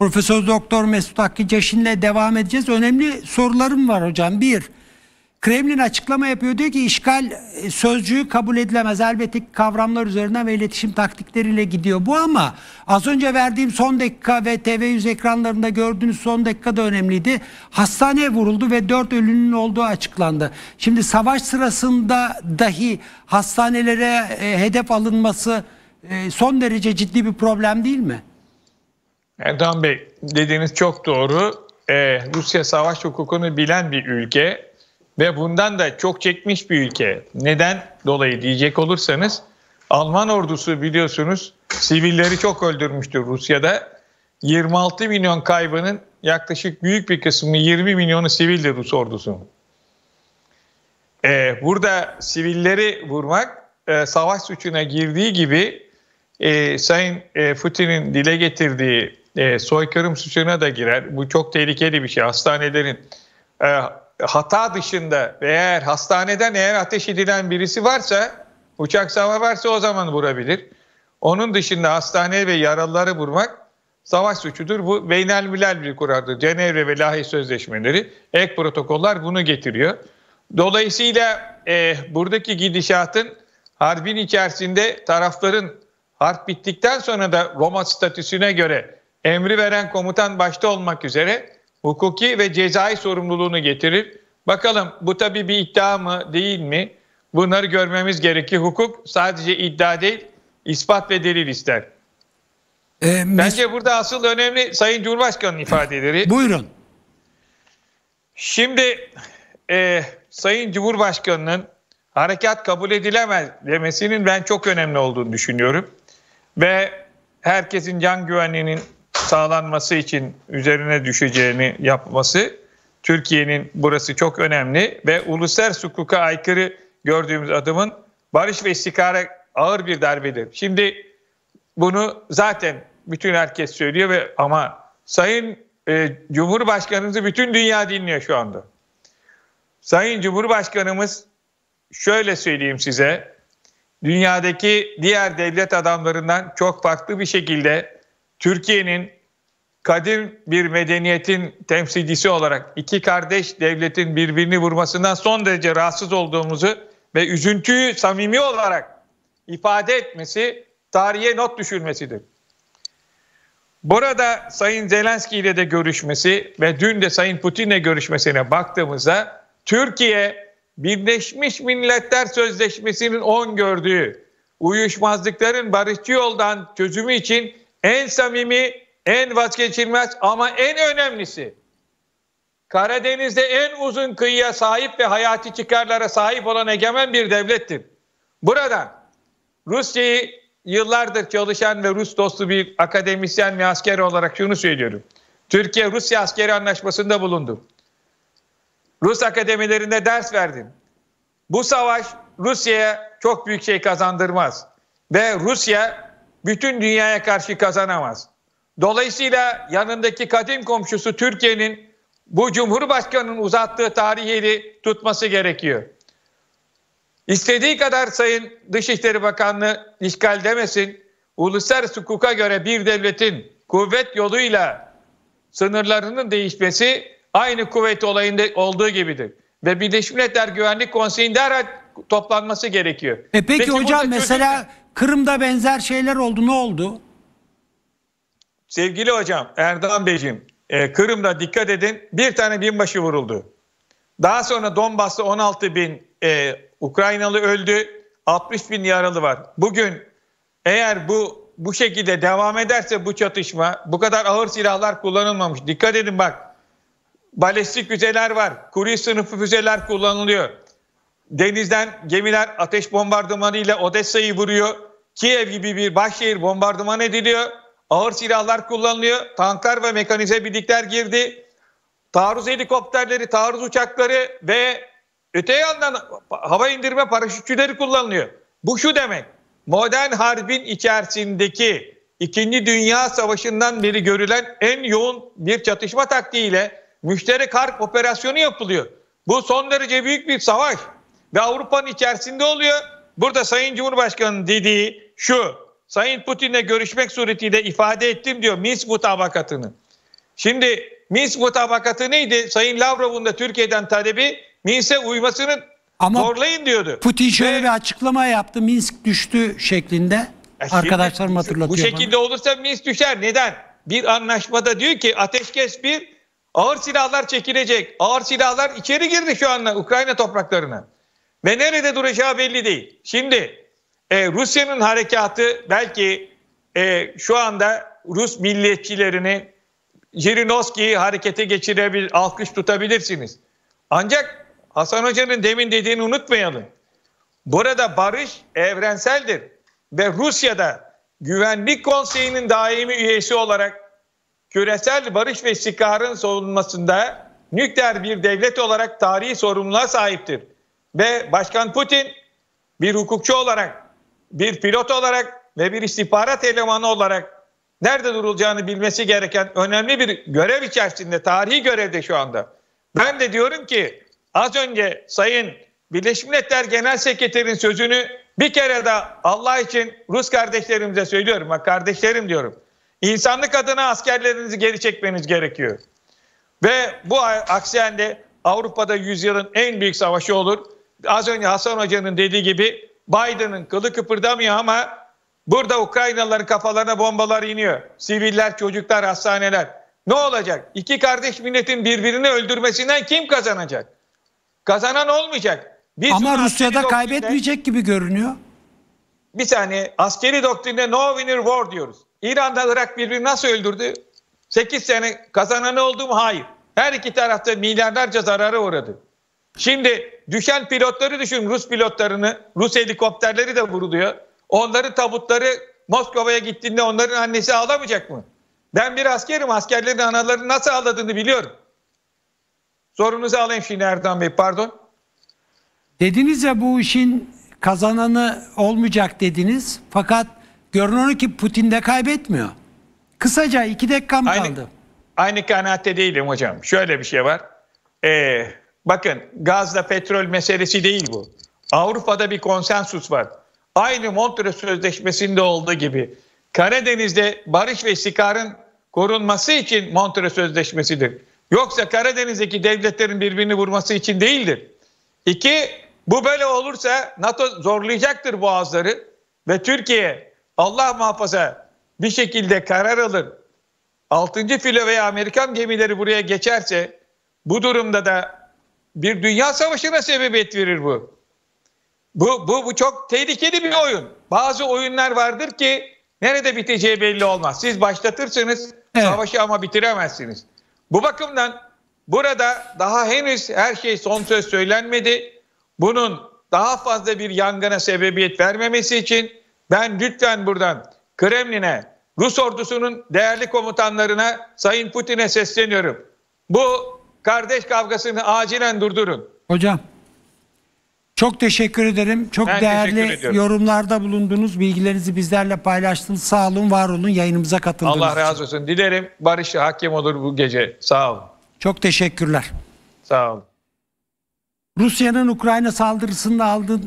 Profesör Doktor Mesut Hakkı Ceşin'le devam edeceğiz. Önemli sorularım var hocam. Bir, Kremlin açıklama yapıyor diyor ki işgal e, sözcüğü kabul edilemez. Elbette kavramlar üzerinden ve iletişim taktikleriyle gidiyor bu ama az önce verdiğim son dakika ve TV100 ekranlarında gördüğünüz son dakika da önemliydi. Hastane vuruldu ve dört ölünün olduğu açıklandı. Şimdi savaş sırasında dahi hastanelere e, hedef alınması e, son derece ciddi bir problem değil mi? Erdoğan Bey dediğiniz çok doğru. Ee, Rusya savaş hukukunu bilen bir ülke ve bundan da çok çekmiş bir ülke. Neden dolayı diyecek olursanız Alman ordusu biliyorsunuz sivilleri çok öldürmüştür Rusya'da. 26 milyon kaybının yaklaşık büyük bir kısmı 20 milyonu sivildir Rus ordusunun. Ee, burada sivilleri vurmak e, savaş suçuna girdiği gibi e, Sayın e, Putin'in dile getirdiği e, soykırım suçuna da girer. Bu çok tehlikeli bir şey. Hastanelerin e, hata dışında eğer hastaneden eğer ateş edilen birisi varsa uçak sava varsa o zaman vurabilir. Onun dışında hastane ve yaralıları vurmak savaş suçudur. Bu beynelmilel bir kurardır. Cenevre ve Lahey Sözleşmeleri, ek protokoller bunu getiriyor. Dolayısıyla e, buradaki gidişatın harbin içerisinde tarafların harp bittikten sonra da Roma statüsüne göre emri veren komutan başta olmak üzere hukuki ve cezai sorumluluğunu getirir. Bakalım bu tabii bir iddia mı değil mi? Bunları görmemiz gerekir. Hukuk sadece iddia değil, ispat ve delil ister. Ee, Bence burada asıl önemli Sayın Cumhurbaşkanı'nın ifadeleri. Buyurun. Şimdi e, Sayın Cumhurbaşkanı'nın harekat kabul edilemez demesinin ben çok önemli olduğunu düşünüyorum. Ve herkesin can güvenliğinin sağlanması için üzerine düşeceğini yapması Türkiye'nin burası çok önemli ve uluslararası hukuka aykırı gördüğümüz adımın barış ve istikara ağır bir darbedir. Şimdi bunu zaten bütün herkes söylüyor ve ama Sayın e, Cumhurbaşkanımızı bütün dünya dinliyor şu anda. Sayın Cumhurbaşkanımız şöyle söyleyeyim size dünyadaki diğer devlet adamlarından çok farklı bir şekilde Türkiye'nin kadim bir medeniyetin temsilcisi olarak iki kardeş devletin birbirini vurmasından son derece rahatsız olduğumuzu ve üzüntüyü samimi olarak ifade etmesi tarihe not düşürmesidir. Burada Sayın Zelenski ile de görüşmesi ve dün de Sayın Putin'le görüşmesine baktığımızda Türkiye Birleşmiş Milletler Sözleşmesi'nin on gördüğü uyuşmazlıkların barışçı yoldan çözümü için en samimi, en vazgeçilmez ama en önemlisi Karadeniz'de en uzun kıyıya sahip ve hayati çıkarlara sahip olan egemen bir devlettir. Burada Rusya'yı yıllardır çalışan ve Rus dostu bir akademisyen ve asker olarak şunu söylüyorum. Türkiye Rusya askeri anlaşmasında bulundu. Rus akademilerinde ders verdim. Bu savaş Rusya'ya çok büyük şey kazandırmaz. Ve Rusya bütün dünyaya karşı kazanamaz. Dolayısıyla yanındaki kadim komşusu Türkiye'nin bu Cumhurbaşkanı'nın uzattığı tarihi tutması gerekiyor. İstediği kadar Sayın Dışişleri Bakanlığı işgal demesin, uluslararası hukuka göre bir devletin kuvvet yoluyla sınırlarının değişmesi aynı kuvvet olayında olduğu gibidir. Ve Birleşmiş Milletler Güvenlik Konseyi'nde her toplanması gerekiyor. E peki, peki hocam mesela çocuk... Kırım'da benzer şeyler oldu. Ne oldu? Sevgili hocam Erdoğan Beyciğim, e, Kırım'da dikkat edin bir tane binbaşı vuruldu. Daha sonra Donbas'ta 16 bin e, Ukraynalı öldü, 60 bin yaralı var. Bugün eğer bu bu şekilde devam ederse bu çatışma, bu kadar ağır silahlar kullanılmamış. Dikkat edin bak, balistik füzeler var, kuri sınıfı füzeler kullanılıyor. Denizden gemiler ateş bombardımanıyla Odessa'yı vuruyor. Kiev gibi bir başşehir bombardıman ediliyor. Ağır silahlar kullanılıyor. Tanklar ve mekanize birlikler girdi. Taarruz helikopterleri, taarruz uçakları ve öte yandan hava indirme paraşütçüleri kullanılıyor. Bu şu demek. Modern harbin içerisindeki İkinci Dünya Savaşı'ndan beri görülen en yoğun bir çatışma taktiğiyle müşteri harp operasyonu yapılıyor. Bu son derece büyük bir savaş ve Avrupa'nın içerisinde oluyor. Burada Sayın Cumhurbaşkanı dediği şu Sayın Putin'le görüşmek suretiyle ifade ettim diyor Minsk mutabakatını. Şimdi Minsk mutabakatı neydi? Sayın Lavrov'un da Türkiye'den talebi Minsk'e uymasını Ama zorlayın diyordu. Putin şöyle Ve, bir açıklama yaptı. Minsk düştü şeklinde. E Arkadaşlarım hatırlatıyor. Bu şekilde bana. olursa Minsk düşer. Neden? Bir anlaşmada diyor ki ateşkes bir ağır silahlar çekilecek. Ağır silahlar içeri girdi şu anda Ukrayna topraklarına. Ve nerede duracağı belli değil. Şimdi e, Rusya'nın harekatı belki e, şu anda Rus milliyetçilerini Jirinovski'yi harekete geçirebilir, alkış tutabilirsiniz. Ancak Hasan Hoca'nın demin dediğini unutmayalım. Burada barış evrenseldir ve Rusya'da Güvenlik Konseyi'nin daimi üyesi olarak küresel barış ve istikrarın savunmasında nükleer bir devlet olarak tarihi sorumluluğa sahiptir. Ve Başkan Putin bir hukukçu olarak bir pilot olarak ve bir istihbarat elemanı olarak nerede durulacağını bilmesi gereken önemli bir görev içerisinde, tarihi görevde şu anda. Ben de diyorum ki az önce Sayın Birleşmiş Milletler Genel Sekreter'in sözünü bir kere daha Allah için Rus kardeşlerimize söylüyorum. Bak kardeşlerim diyorum. İnsanlık adına askerlerinizi geri çekmeniz gerekiyor. Ve bu aksiyende Avrupa'da yüzyılın en büyük savaşı olur. Az önce Hasan Hoca'nın dediği gibi Biden'ın kılı kıpırdamıyor ama burada Ukraynalıların kafalarına bombalar iniyor. Siviller, çocuklar, hastaneler. Ne olacak? İki kardeş milletin birbirini öldürmesinden kim kazanacak? Kazanan olmayacak. Biz Ama Rusya'da kaybetmeyecek gibi görünüyor. Bir saniye askeri doktrinde no winner war diyoruz. İran'da Irak birbirini nasıl öldürdü? 8 sene kazananı oldu mu? Hayır. Her iki tarafta milyarlarca zarara uğradı. Şimdi düşen pilotları düşün Rus pilotlarını. Rus helikopterleri de vuruluyor. Onları tabutları Moskova'ya gittiğinde onların annesi ağlamayacak mı? Ben bir askerim. Askerlerin anaları nasıl ağladığını biliyorum. Sorunuzu alayım şimdi Erdoğan Bey pardon. Dediniz ya bu işin kazananı olmayacak dediniz. Fakat görünüyor ki Putin de kaybetmiyor. Kısaca iki dakikam aynı, kaldı. Aynı kanaatte değilim hocam. Şöyle bir şey var. Ee, Bakın gazla petrol meselesi değil bu. Avrupa'da bir konsensus var. Aynı Montre Sözleşmesi'nde olduğu gibi Karadeniz'de barış ve istikrarın korunması için Montre Sözleşmesi'dir. Yoksa Karadeniz'deki devletlerin birbirini vurması için değildir. İki, bu böyle olursa NATO zorlayacaktır boğazları ve Türkiye Allah muhafaza bir şekilde karar alır. Altıncı filo veya Amerikan gemileri buraya geçerse bu durumda da bir dünya savaşına sebebiyet verir bu. Bu, bu, bu çok tehlikeli bir oyun. Bazı oyunlar vardır ki nerede biteceği belli olmaz. Siz başlatırsınız evet. savaşı ama bitiremezsiniz. Bu bakımdan burada daha henüz her şey son söz söylenmedi. Bunun daha fazla bir yangına sebebiyet vermemesi için ben lütfen buradan Kremlin'e, Rus ordusunun değerli komutanlarına, Sayın Putin'e sesleniyorum. Bu Kardeş kavgasını acilen durdurun. Hocam çok teşekkür ederim. Çok ben değerli yorumlarda bulundunuz. Bilgilerinizi bizlerle paylaştınız. Sağ olun, var olun. Yayınımıza katıldınız. Allah razı olsun. Dilerim barış hakim olur bu gece. Sağ olun. Çok teşekkürler. Sağ olun. Rusya'nın Ukrayna saldırısında aldığı